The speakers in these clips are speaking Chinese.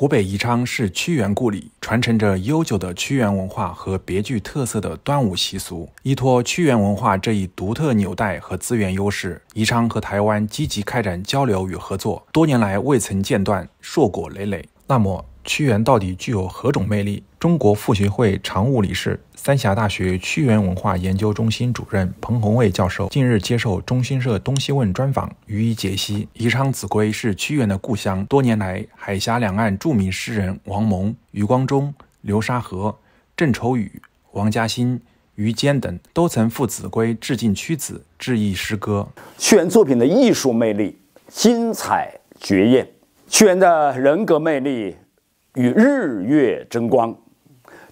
湖北宜昌是屈原故里，传承着悠久的屈原文化和别具特色的端午习俗。依托屈原文化这一独特纽带和资源优势，宜昌和台湾积极开展交流与合作，多年来未曾间断，硕果累累。那么，屈原到底具有何种魅力？中国复学会常务理事、三峡大学屈原文化研究中心主任彭红卫教授近日接受中新社东西问专访，予以解析。宜昌秭归是屈原的故乡，多年来，海峡两岸著名诗人王蒙、余光中、流沙河、郑愁予、王家新、于坚等都曾赴秭归致敬屈子，致意诗歌。屈原作品的艺术魅力精彩绝艳，屈原的人格魅力与日月争光。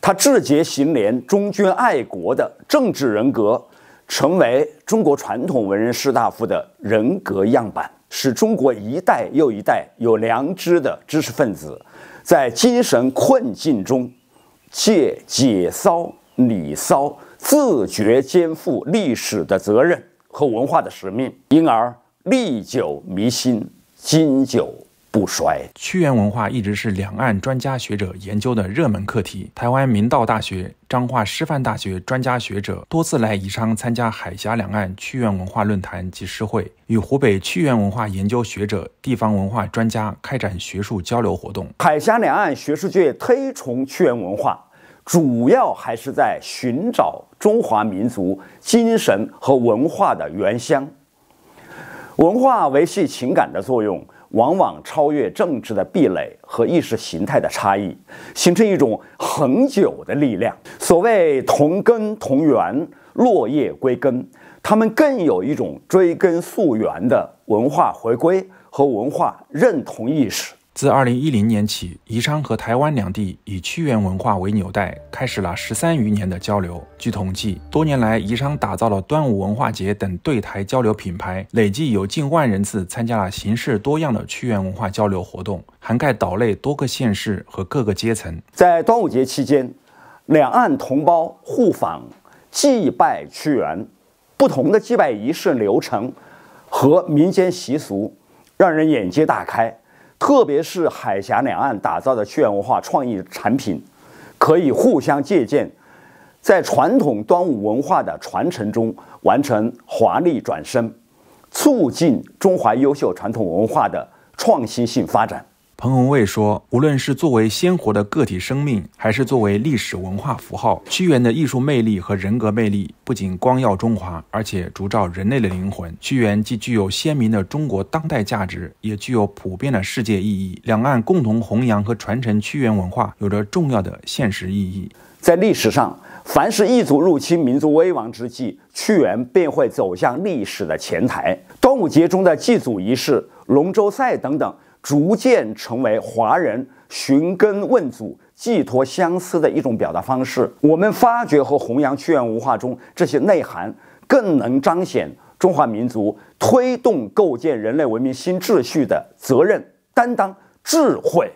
他志洁行廉、忠君爱国的政治人格，成为中国传统文人士大夫的人格样板，使中国一代又一代有良知的知识分子，在精神困境中借《解骚》《理骚》，自觉肩负历史的责任和文化的使命，因而历久弥新，经久。不衰，屈原文化一直是两岸专家学者研究的热门课题。台湾明道大学、彰化师范大学专家学者多次来宜昌参加海峡两岸屈原文化论坛及诗会，与湖北屈原文化研究学者、地方文化专家开展学术交流活动。海峡两岸学术界推崇屈原文化，主要还是在寻找中华民族精神和文化的原乡。文化维系情感的作用。往往超越政治的壁垒和意识形态的差异，形成一种恒久的力量。所谓同根同源，落叶归根，他们更有一种追根溯源的文化回归和文化认同意识。自二零一零年起，宜昌和台湾两地以屈原文化为纽带，开始了十三余年的交流。据统计，多年来宜昌打造了端午文化节等对台交流品牌，累计有近万人次参加了形式多样的屈原文化交流活动，涵盖岛内多个县市和各个阶层。在端午节期间，两岸同胞互访、祭拜屈原，不同的祭拜仪式流程和民间习俗，让人眼界大开。特别是海峡两岸打造的屈原文化创意产品，可以互相借鉴，在传统端午文化的传承中完成华丽转身，促进中华优秀传统文化的创新性发展。彭洪卫说：“无论是作为鲜活的个体生命，还是作为历史文化符号，屈原的艺术魅力和人格魅力不仅光耀中华，而且烛照人类的灵魂。屈原既具有鲜明的中国当代价值，也具有普遍的世界意义。两岸共同弘扬和传承屈原文化，有着重要的现实意义。在历史上，凡是异族入侵、民族危亡之际，屈原便会走向历史的前台。端午节中的祭祖仪式、龙舟赛等等。”逐渐成为华人寻根问祖、寄托相思的一种表达方式。我们发掘和弘扬屈原文化中这些内涵，更能彰显中华民族推动构建人类文明新秩序的责任担当、智慧。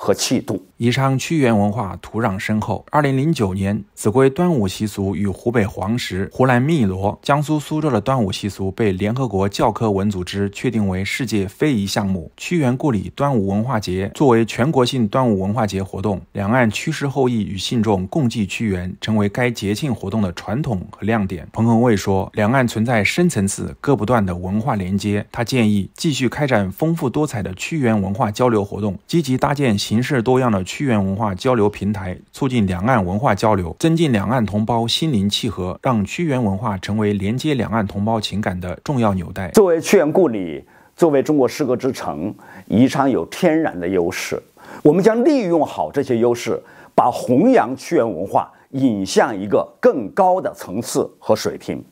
和气度。宜昌屈原文化土壤深厚。二零零九年，秭归端午习俗与湖北黄石、湖南汨罗、江苏苏州的端午习俗被联合国教科文组织确定为世界非遗项目。屈原故里端午文化节作为全国性端午文化节活动，两岸屈氏后裔与信众共祭屈原，成为该节庆活动的传统和亮点。彭恒卫说，两岸存在深层次、割不断的文化连接。他建议继续开展丰富多彩的屈原文化交流活动，积极搭建。形式多样的屈原文化交流平台，促进两岸文化交流，增进两岸同胞心灵契合，让屈原文化成为连接两岸同胞情感的重要纽带。作为屈原故里，作为中国诗歌之城，宜昌有天然的优势。我们将利用好这些优势，把弘扬屈原文化引向一个更高的层次和水平。